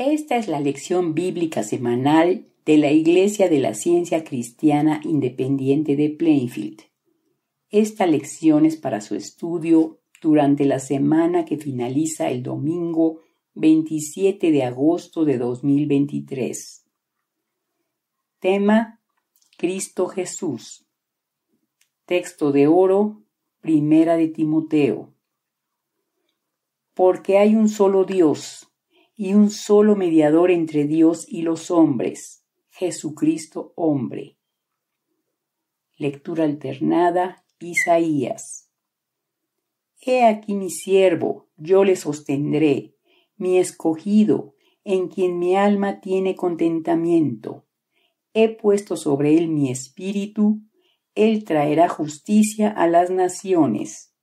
Esta es la lección bíblica semanal de la Iglesia de la Ciencia Cristiana Independiente de Plainfield. Esta lección es para su estudio durante la semana que finaliza el domingo 27 de agosto de 2023. Tema Cristo Jesús. Texto de oro, primera de Timoteo. Porque hay un solo Dios y un solo mediador entre Dios y los hombres, Jesucristo hombre. Lectura alternada, Isaías. He aquí mi siervo, yo le sostendré, mi escogido, en quien mi alma tiene contentamiento. He puesto sobre él mi espíritu, él traerá justicia a las naciones.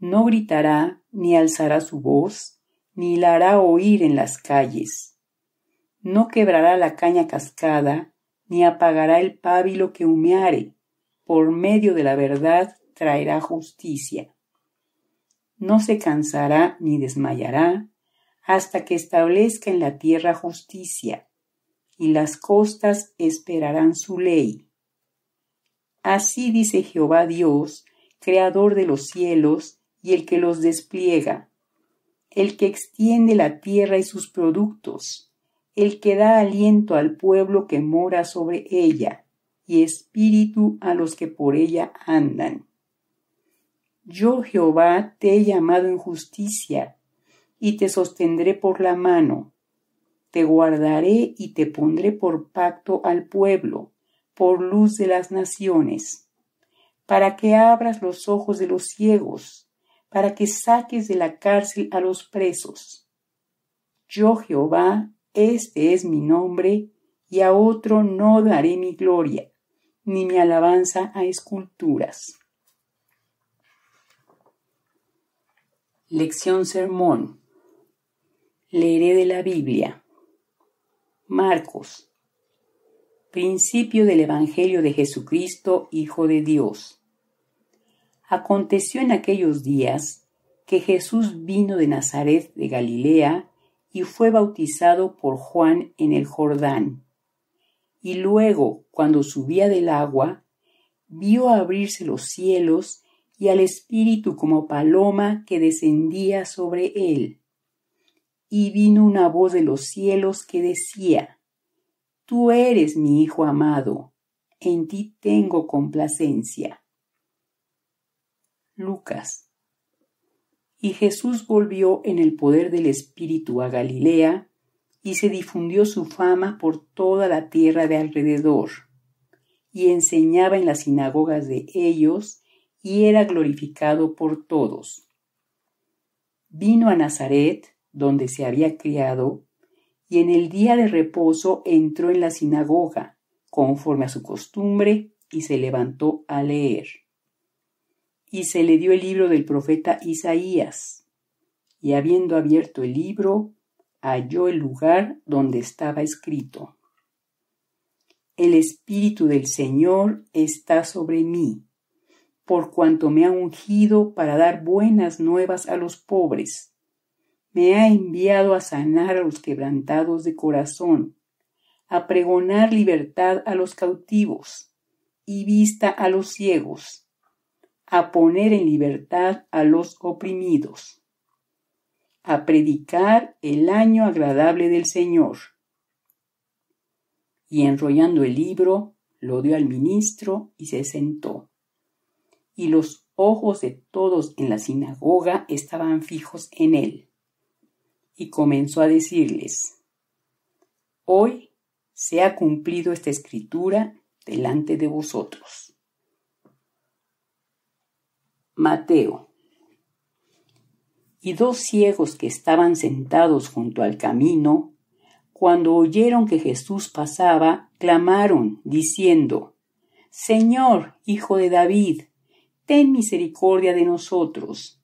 No gritará ni alzará su voz, ni la hará oír en las calles. No quebrará la caña cascada, ni apagará el pábilo que humeare, por medio de la verdad traerá justicia. No se cansará ni desmayará, hasta que establezca en la tierra justicia, y las costas esperarán su ley. Así dice Jehová Dios, creador de los cielos y el que los despliega, el que extiende la tierra y sus productos, el que da aliento al pueblo que mora sobre ella, y espíritu a los que por ella andan. Yo Jehová te he llamado en justicia, y te sostendré por la mano, te guardaré y te pondré por pacto al pueblo, por luz de las naciones, para que abras los ojos de los ciegos, para que saques de la cárcel a los presos. Yo Jehová, este es mi nombre, y a otro no daré mi gloria, ni mi alabanza a esculturas. Lección Sermón. Leeré de la Biblia. Marcos. Principio del Evangelio de Jesucristo, Hijo de Dios. Aconteció en aquellos días que Jesús vino de Nazaret de Galilea y fue bautizado por Juan en el Jordán. Y luego, cuando subía del agua, vio abrirse los cielos y al Espíritu como paloma que descendía sobre él. Y vino una voz de los cielos que decía, Tú eres mi Hijo amado, en ti tengo complacencia. Lucas. Y Jesús volvió en el poder del Espíritu a Galilea, y se difundió su fama por toda la tierra de alrededor, y enseñaba en las sinagogas de ellos, y era glorificado por todos. Vino a Nazaret, donde se había criado, y en el día de reposo entró en la sinagoga, conforme a su costumbre, y se levantó a leer y se le dio el libro del profeta Isaías. Y habiendo abierto el libro, halló el lugar donde estaba escrito. El Espíritu del Señor está sobre mí, por cuanto me ha ungido para dar buenas nuevas a los pobres. Me ha enviado a sanar a los quebrantados de corazón, a pregonar libertad a los cautivos y vista a los ciegos a poner en libertad a los oprimidos, a predicar el año agradable del Señor. Y enrollando el libro, lo dio al ministro y se sentó. Y los ojos de todos en la sinagoga estaban fijos en él. Y comenzó a decirles, Hoy se ha cumplido esta escritura delante de vosotros. Mateo. Y dos ciegos que estaban sentados junto al camino, cuando oyeron que Jesús pasaba, clamaron, diciendo, Señor, Hijo de David, ten misericordia de nosotros.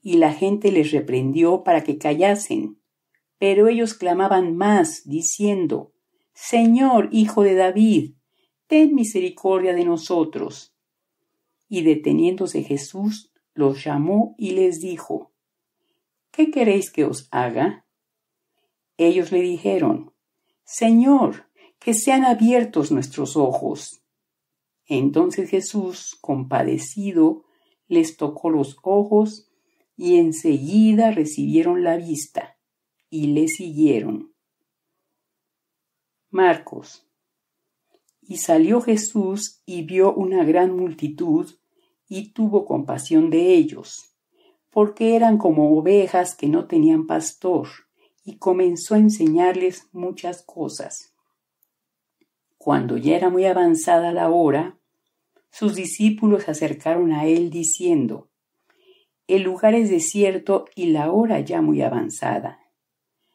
Y la gente les reprendió para que callasen. Pero ellos clamaban más, diciendo, Señor, Hijo de David, ten misericordia de nosotros. Y deteniéndose Jesús, los llamó y les dijo, ¿Qué queréis que os haga? Ellos le dijeron, Señor, que sean abiertos nuestros ojos. Entonces Jesús, compadecido, les tocó los ojos y enseguida recibieron la vista y le siguieron. Marcos. Y salió Jesús y vio una gran multitud y tuvo compasión de ellos, porque eran como ovejas que no tenían pastor, y comenzó a enseñarles muchas cosas. Cuando ya era muy avanzada la hora, sus discípulos se acercaron a él diciendo, El lugar es desierto y la hora ya muy avanzada.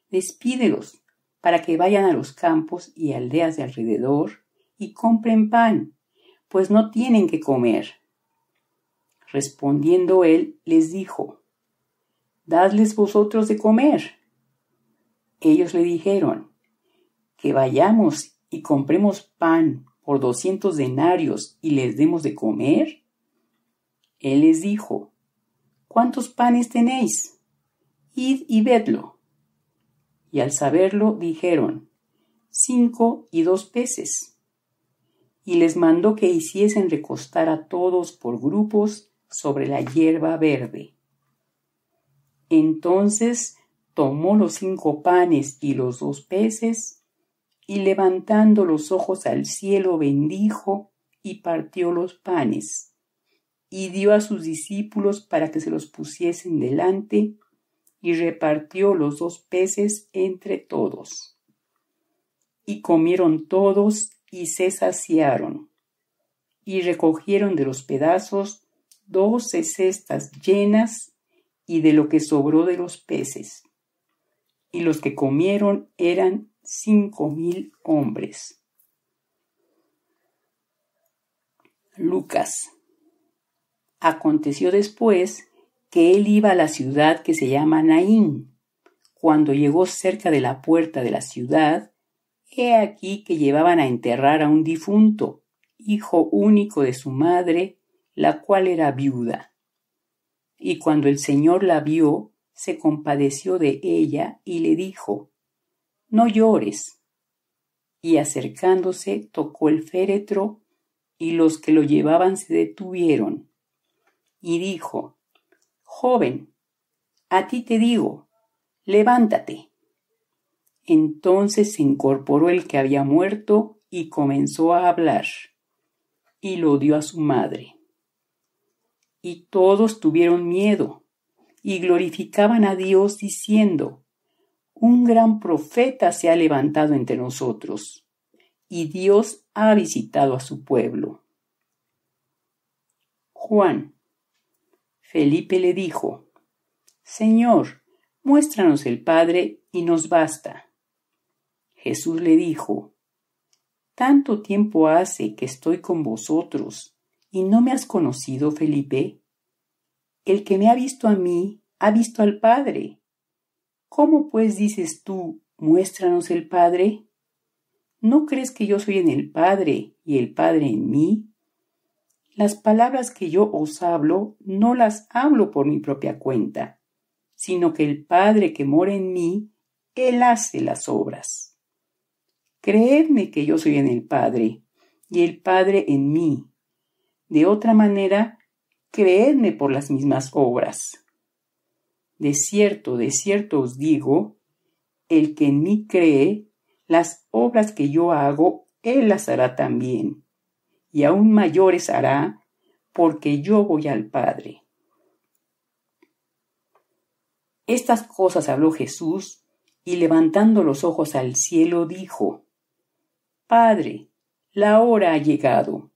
Despídelos para que vayan a los campos y aldeas de alrededor y compren pan, pues no tienen que comer. Respondiendo él, les dijo, Dadles vosotros de comer. Ellos le dijeron, Que vayamos y compremos pan por doscientos denarios y les demos de comer. Él les dijo, ¿Cuántos panes tenéis? Id y vedlo. Y al saberlo dijeron, cinco y dos peces. Y les mandó que hiciesen recostar a todos por grupos sobre la hierba verde. Entonces tomó los cinco panes y los dos peces, y levantando los ojos al cielo bendijo y partió los panes, y dio a sus discípulos para que se los pusiesen delante, y repartió los dos peces entre todos. Y comieron todos y se saciaron, y recogieron de los pedazos doce cestas llenas y de lo que sobró de los peces. Y los que comieron eran cinco mil hombres. Lucas. Aconteció después que él iba a la ciudad que se llama Naín. Cuando llegó cerca de la puerta de la ciudad, he aquí que llevaban a enterrar a un difunto, hijo único de su madre, la cual era viuda. Y cuando el Señor la vio, se compadeció de ella y le dijo, No llores. Y acercándose tocó el féretro, y los que lo llevaban se detuvieron. Y dijo, Joven, a ti te digo, levántate. Entonces se incorporó el que había muerto y comenzó a hablar, y lo dio a su madre y todos tuvieron miedo y glorificaban a Dios diciendo, un gran profeta se ha levantado entre nosotros y Dios ha visitado a su pueblo. Juan. Felipe le dijo, Señor, muéstranos el Padre y nos basta. Jesús le dijo, Tanto tiempo hace que estoy con vosotros ¿Y no me has conocido, Felipe? El que me ha visto a mí, ha visto al Padre. ¿Cómo pues dices tú, muéstranos el Padre? ¿No crees que yo soy en el Padre y el Padre en mí? Las palabras que yo os hablo no las hablo por mi propia cuenta, sino que el Padre que mora en mí, Él hace las obras. Creedme que yo soy en el Padre y el Padre en mí de otra manera, creedme por las mismas obras. De cierto, de cierto os digo, el que en mí cree, las obras que yo hago, él las hará también, y aún mayores hará, porque yo voy al Padre. Estas cosas habló Jesús, y levantando los ojos al cielo dijo, Padre, la hora ha llegado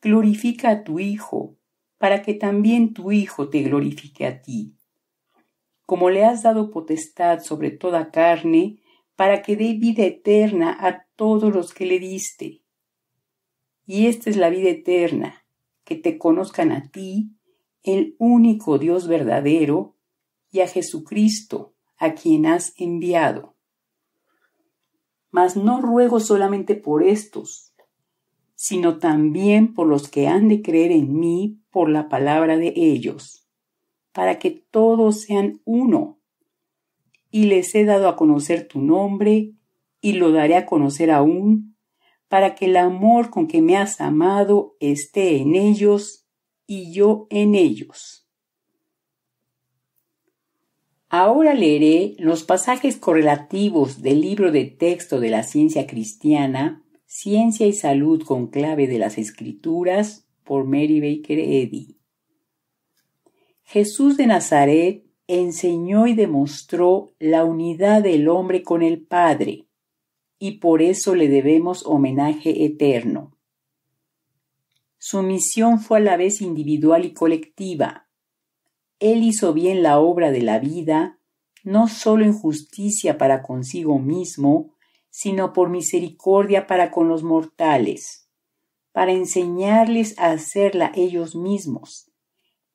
glorifica a tu Hijo, para que también tu Hijo te glorifique a ti. Como le has dado potestad sobre toda carne, para que dé vida eterna a todos los que le diste. Y esta es la vida eterna, que te conozcan a ti, el único Dios verdadero, y a Jesucristo, a quien has enviado. Mas no ruego solamente por estos, sino también por los que han de creer en mí por la palabra de ellos, para que todos sean uno. Y les he dado a conocer tu nombre, y lo daré a conocer aún, para que el amor con que me has amado esté en ellos, y yo en ellos. Ahora leeré los pasajes correlativos del libro de texto de la ciencia cristiana Ciencia y Salud con clave de las Escrituras por Mary Baker Eddy. Jesús de Nazaret enseñó y demostró la unidad del hombre con el Padre, y por eso le debemos homenaje eterno. Su misión fue a la vez individual y colectiva. Él hizo bien la obra de la vida, no sólo en justicia para consigo mismo, sino por misericordia para con los mortales, para enseñarles a hacerla ellos mismos,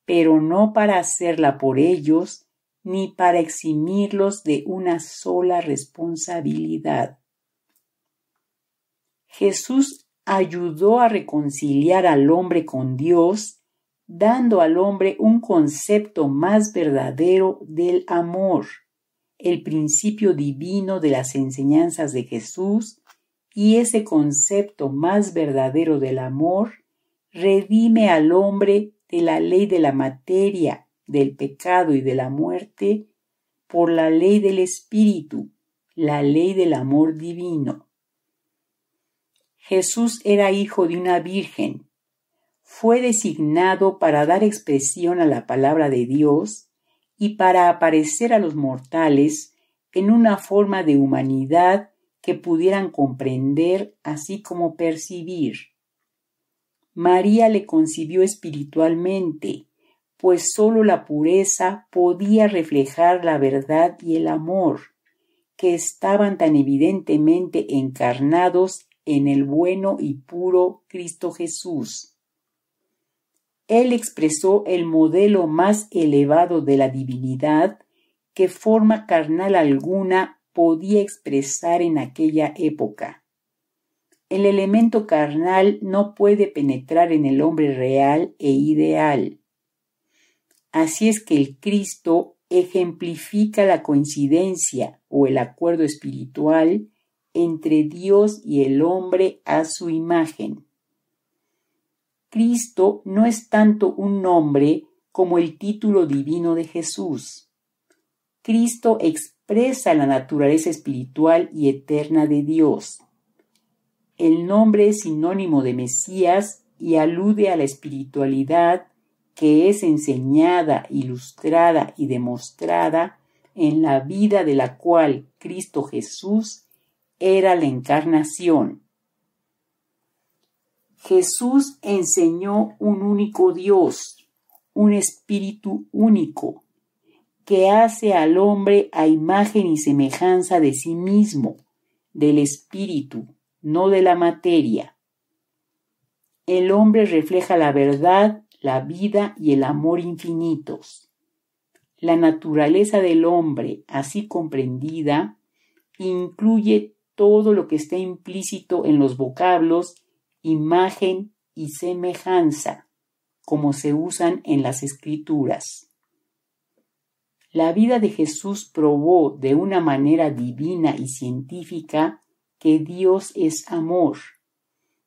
pero no para hacerla por ellos, ni para eximirlos de una sola responsabilidad. Jesús ayudó a reconciliar al hombre con Dios, dando al hombre un concepto más verdadero del amor el principio divino de las enseñanzas de Jesús y ese concepto más verdadero del amor redime al hombre de la ley de la materia, del pecado y de la muerte, por la ley del Espíritu, la ley del amor divino. Jesús era hijo de una virgen. Fue designado para dar expresión a la palabra de Dios y para aparecer a los mortales en una forma de humanidad que pudieran comprender así como percibir. María le concibió espiritualmente, pues sólo la pureza podía reflejar la verdad y el amor, que estaban tan evidentemente encarnados en el bueno y puro Cristo Jesús él expresó el modelo más elevado de la divinidad que forma carnal alguna podía expresar en aquella época. El elemento carnal no puede penetrar en el hombre real e ideal. Así es que el Cristo ejemplifica la coincidencia o el acuerdo espiritual entre Dios y el hombre a su imagen. Cristo no es tanto un nombre como el título divino de Jesús. Cristo expresa la naturaleza espiritual y eterna de Dios. El nombre es sinónimo de Mesías y alude a la espiritualidad que es enseñada, ilustrada y demostrada en la vida de la cual Cristo Jesús era la encarnación. Jesús enseñó un único Dios, un espíritu único, que hace al hombre a imagen y semejanza de sí mismo, del espíritu, no de la materia. El hombre refleja la verdad, la vida y el amor infinitos. La naturaleza del hombre, así comprendida, incluye todo lo que está implícito en los vocablos imagen y semejanza, como se usan en las escrituras. La vida de Jesús probó de una manera divina y científica que Dios es amor,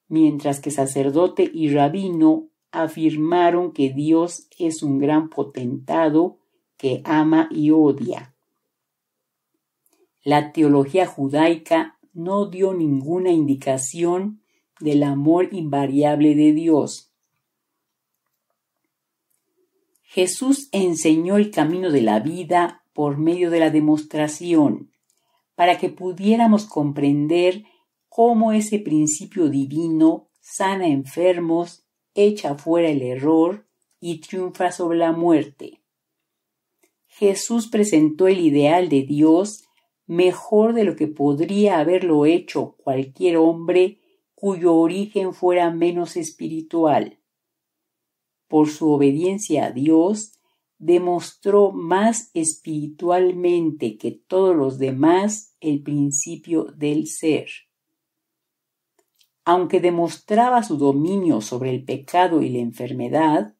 mientras que sacerdote y rabino afirmaron que Dios es un gran potentado que ama y odia. La teología judaica no dio ninguna indicación del amor invariable de Dios. Jesús enseñó el camino de la vida por medio de la demostración, para que pudiéramos comprender cómo ese principio divino sana enfermos, echa fuera el error y triunfa sobre la muerte. Jesús presentó el ideal de Dios mejor de lo que podría haberlo hecho cualquier hombre cuyo origen fuera menos espiritual. Por su obediencia a Dios, demostró más espiritualmente que todos los demás el principio del ser. Aunque demostraba su dominio sobre el pecado y la enfermedad,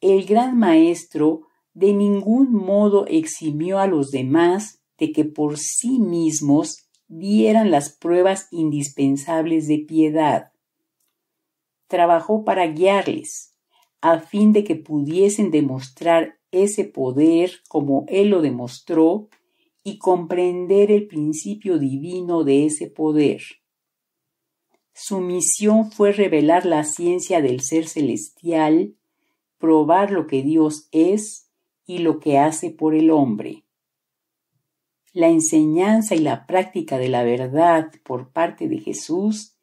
el gran maestro de ningún modo eximió a los demás de que por sí mismos dieran las pruebas indispensables de piedad. Trabajó para guiarles, a fin de que pudiesen demostrar ese poder como Él lo demostró y comprender el principio divino de ese poder. Su misión fue revelar la ciencia del ser celestial, probar lo que Dios es y lo que hace por el hombre la enseñanza y la práctica de la verdad por parte de Jesús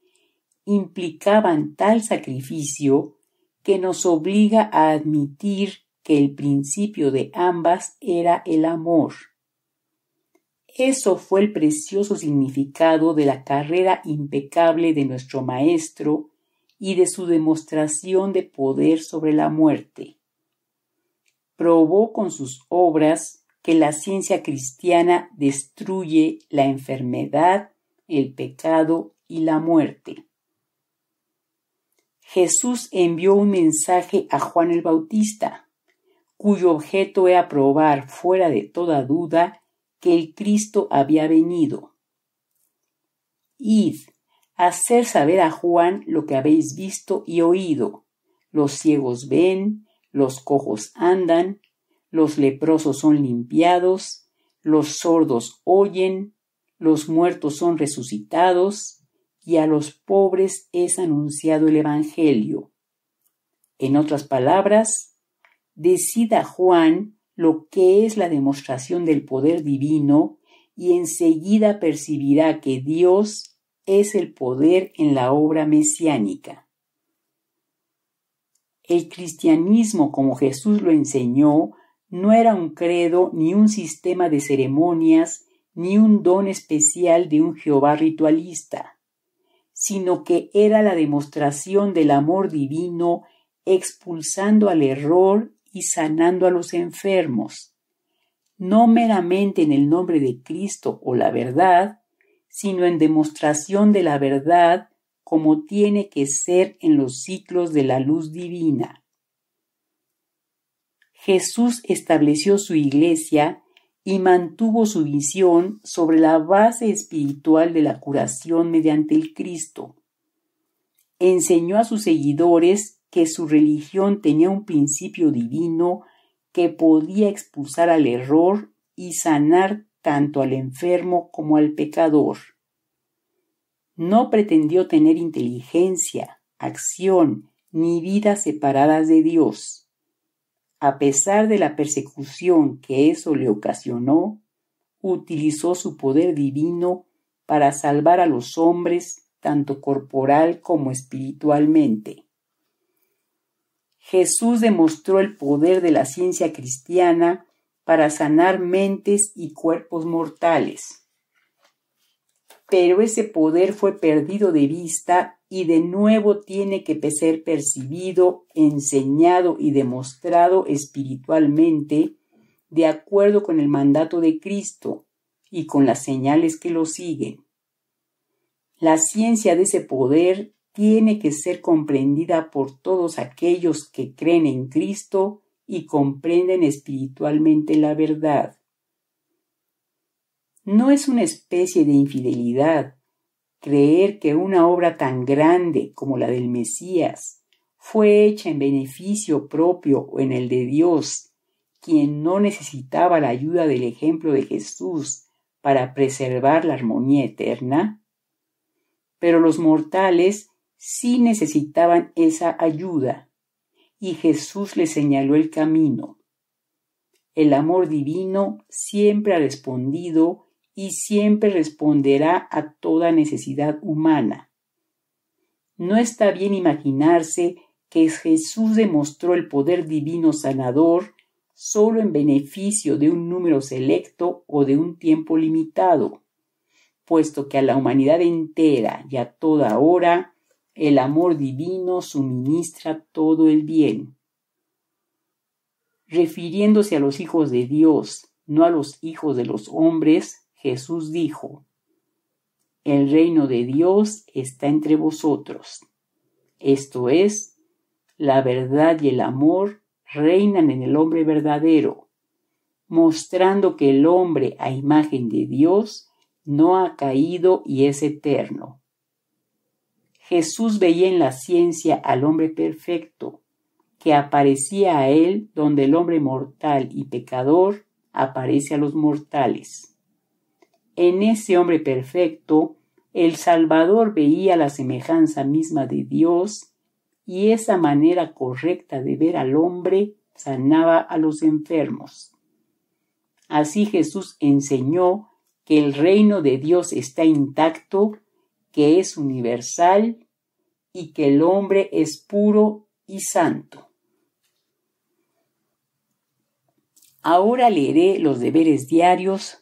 implicaban tal sacrificio que nos obliga a admitir que el principio de ambas era el amor. Eso fue el precioso significado de la carrera impecable de nuestro Maestro y de su demostración de poder sobre la muerte. Probó con sus obras que la ciencia cristiana destruye la enfermedad, el pecado y la muerte. Jesús envió un mensaje a Juan el Bautista, cuyo objeto era probar fuera de toda duda que el Cristo había venido. Id, hacer saber a Juan lo que habéis visto y oído. Los ciegos ven, los cojos andan, los leprosos son limpiados, los sordos oyen, los muertos son resucitados, y a los pobres es anunciado el Evangelio. En otras palabras, decida Juan lo que es la demostración del poder divino y enseguida percibirá que Dios es el poder en la obra mesiánica. El cristianismo como Jesús lo enseñó no era un credo ni un sistema de ceremonias ni un don especial de un Jehová ritualista, sino que era la demostración del amor divino expulsando al error y sanando a los enfermos, no meramente en el nombre de Cristo o la verdad, sino en demostración de la verdad como tiene que ser en los ciclos de la luz divina. Jesús estableció su iglesia y mantuvo su visión sobre la base espiritual de la curación mediante el Cristo. Enseñó a sus seguidores que su religión tenía un principio divino que podía expulsar al error y sanar tanto al enfermo como al pecador. No pretendió tener inteligencia, acción ni vida separadas de Dios a pesar de la persecución que eso le ocasionó, utilizó su poder divino para salvar a los hombres tanto corporal como espiritualmente. Jesús demostró el poder de la ciencia cristiana para sanar mentes y cuerpos mortales pero ese poder fue perdido de vista y de nuevo tiene que ser percibido, enseñado y demostrado espiritualmente de acuerdo con el mandato de Cristo y con las señales que lo siguen. La ciencia de ese poder tiene que ser comprendida por todos aquellos que creen en Cristo y comprenden espiritualmente la verdad. No es una especie de infidelidad creer que una obra tan grande como la del Mesías fue hecha en beneficio propio o en el de Dios, quien no necesitaba la ayuda del ejemplo de Jesús para preservar la armonía eterna? Pero los mortales sí necesitaban esa ayuda, y Jesús les señaló el camino. El amor divino siempre ha respondido y siempre responderá a toda necesidad humana. No está bien imaginarse que Jesús demostró el poder divino sanador solo en beneficio de un número selecto o de un tiempo limitado, puesto que a la humanidad entera y a toda hora el amor divino suministra todo el bien. Refiriéndose a los hijos de Dios, no a los hijos de los hombres, Jesús dijo, El reino de Dios está entre vosotros. Esto es, la verdad y el amor reinan en el hombre verdadero, mostrando que el hombre a imagen de Dios no ha caído y es eterno. Jesús veía en la ciencia al hombre perfecto, que aparecía a él donde el hombre mortal y pecador aparece a los mortales. En ese hombre perfecto, el Salvador veía la semejanza misma de Dios y esa manera correcta de ver al hombre sanaba a los enfermos. Así Jesús enseñó que el reino de Dios está intacto, que es universal y que el hombre es puro y santo. Ahora leeré los deberes diarios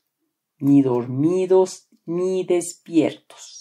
ni dormidos ni despiertos.